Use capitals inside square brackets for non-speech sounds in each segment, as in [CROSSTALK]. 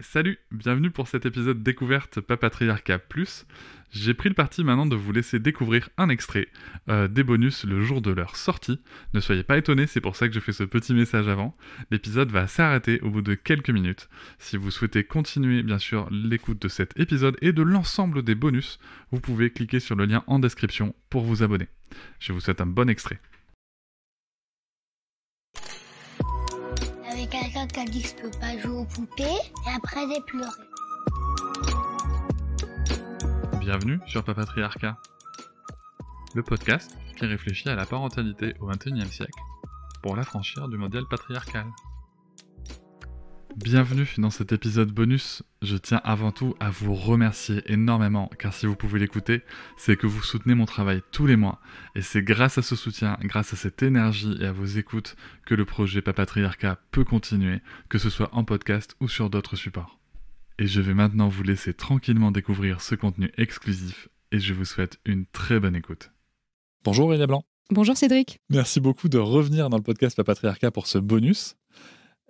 salut, bienvenue pour cet épisode découverte Papatriarca Plus. J'ai pris le parti maintenant de vous laisser découvrir un extrait euh, des bonus le jour de leur sortie. Ne soyez pas étonnés, c'est pour ça que je fais ce petit message avant. L'épisode va s'arrêter au bout de quelques minutes. Si vous souhaitez continuer bien sûr l'écoute de cet épisode et de l'ensemble des bonus, vous pouvez cliquer sur le lien en description pour vous abonner. Je vous souhaite un bon extrait. quelqu'un qui a dit que je peux pas jouer aux poupées, et après j'ai pleuré. Bienvenue sur Papatriarca, le podcast qui réfléchit à la parentalité au XXIe siècle pour l'affranchir du modèle patriarcal. Bienvenue dans cet épisode bonus. Je tiens avant tout à vous remercier énormément car si vous pouvez l'écouter, c'est que vous soutenez mon travail tous les mois et c'est grâce à ce soutien, grâce à cette énergie et à vos écoutes que le projet Papatriarcat peut continuer, que ce soit en podcast ou sur d'autres supports. Et je vais maintenant vous laisser tranquillement découvrir ce contenu exclusif et je vous souhaite une très bonne écoute. Bonjour Aurélia Blanc. Bonjour Cédric. Merci beaucoup de revenir dans le podcast Papatriarcat pour ce bonus.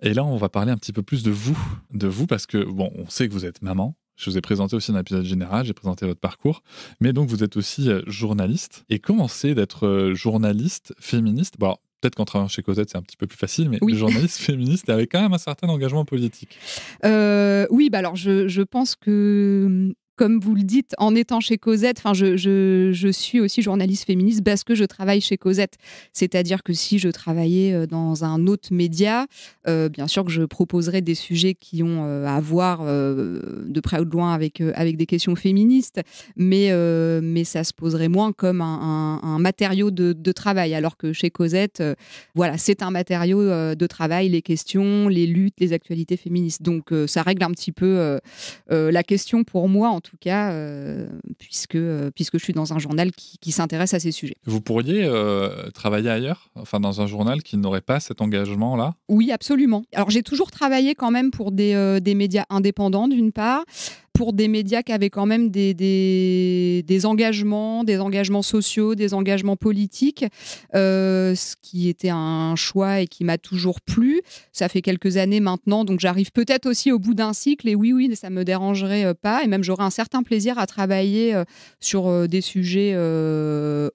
Et là, on va parler un petit peu plus de vous, de vous, parce que, bon, on sait que vous êtes maman. Je vous ai présenté aussi un épisode général, j'ai présenté votre parcours, mais donc vous êtes aussi euh, journaliste. Et comment c'est d'être euh, journaliste féministe Bon, Peut-être qu'en travaillant chez Cosette, c'est un petit peu plus facile, mais journaliste [LAUGHS] féministe avec quand même un certain engagement politique. Euh, oui, bah alors je, je pense que hum, comme vous le dites, en étant chez Cosette, enfin, je, je, je, suis aussi journaliste féministe parce que je travaille chez Cosette. C'est-à-dire que si je travaillais euh, dans un autre média, euh, bien sûr que je proposerais des sujets qui ont euh, à voir de près ou de loin avec, avec des questions féministes, mais, mais ça se poserait moins comme un, un, un matériau de, de, travail. Alors que chez Cosette, voilà, c'est un matériau de travail, les questions, les luttes, les actualités féministes. Donc ça règle un petit peu la question pour moi, en en tout cas, euh, puisque, euh, puisque je suis dans un journal qui, s'intéresse à ces sujets. Vous pourriez euh, travailler ailleurs, enfin dans un journal qui n'aurait pas cet engagement-là Oui, absolument. Alors j'ai toujours travaillé quand même pour des, des médias indépendants, d'une part pour des médias qui avaient quand même des, des, engagements, des engagements sociaux, des engagements politiques, euh, ce qui était un choix et qui m'a toujours plu. Ça fait quelques années maintenant, donc j'arrive peut-être aussi au bout d'un cycle et oui, oui, ça me dérangerait euh, pas et même j'aurais un certain plaisir à travailler euh, sur des sujets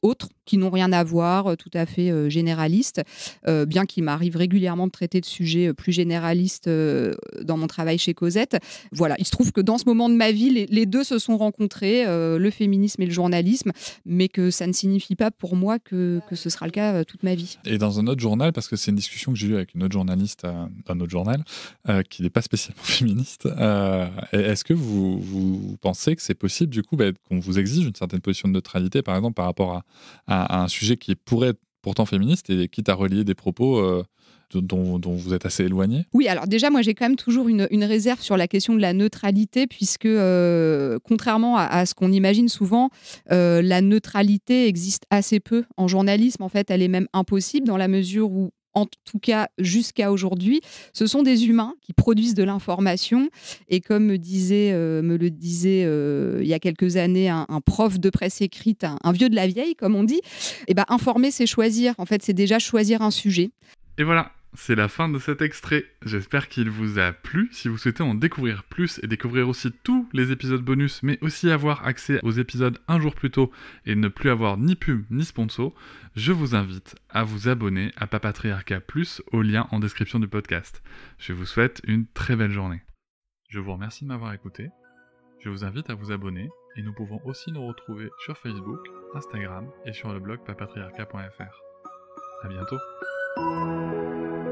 autres qui n'ont rien à voir, tout à fait généralistes, bien qu'il m'arrive régulièrement de traiter de sujets plus généralistes dans mon travail chez Cosette. Voilà, il se trouve que dans ce moment de ma vie, les, les deux se sont rencontrés, euh, le féminisme et le journalisme, mais que ça ne signifie pas pour moi que, que ce sera le cas euh, toute ma vie. Et dans un autre journal, parce que c'est une discussion que j'ai eue avec une autre journaliste euh, d'un autre journal, qui n'est pas spécialement [LAUGHS] féministe, est-ce que vous, pensez que c'est possible, du coup, bah, qu'on vous exige une certaine position de neutralité, par exemple, par rapport à, à, à un sujet qui pourrait être pourtant féministe et quitte à relier des propos euh, dont, vous êtes assez éloigné Oui, alors déjà, moi j'ai quand même toujours une, réserve sur la question de la neutralité, puisque euh, contrairement à, ce qu'on imagine souvent, euh, la neutralité existe assez peu en journalisme. En fait, elle est même impossible dans la mesure où en tout cas jusqu'à aujourd'hui, ce sont des humains qui produisent de l'information. Et comme me, disait, euh, me le disait euh, il y a quelques années un, prof de presse écrite, un, vieux de la vieille, comme on dit, et eh ben, informer, c'est choisir. En fait, c'est déjà choisir un sujet. Et voilà, c'est la fin de cet extrait. J'espère qu'il vous a plu. Si vous souhaitez en découvrir plus et découvrir aussi tous les épisodes bonus, mais aussi avoir accès aux épisodes un jour plus tôt et ne plus avoir ni pub ni sponsor, je vous invite à vous abonner à Papatriarca Plus au lien en description du podcast. Je vous souhaite une très belle journée. Je vous remercie de m'avoir écouté. Je vous invite à vous abonner et nous pouvons aussi nous retrouver sur Facebook, Instagram et sur le blog papatriarca.fr. À bientôt. うん。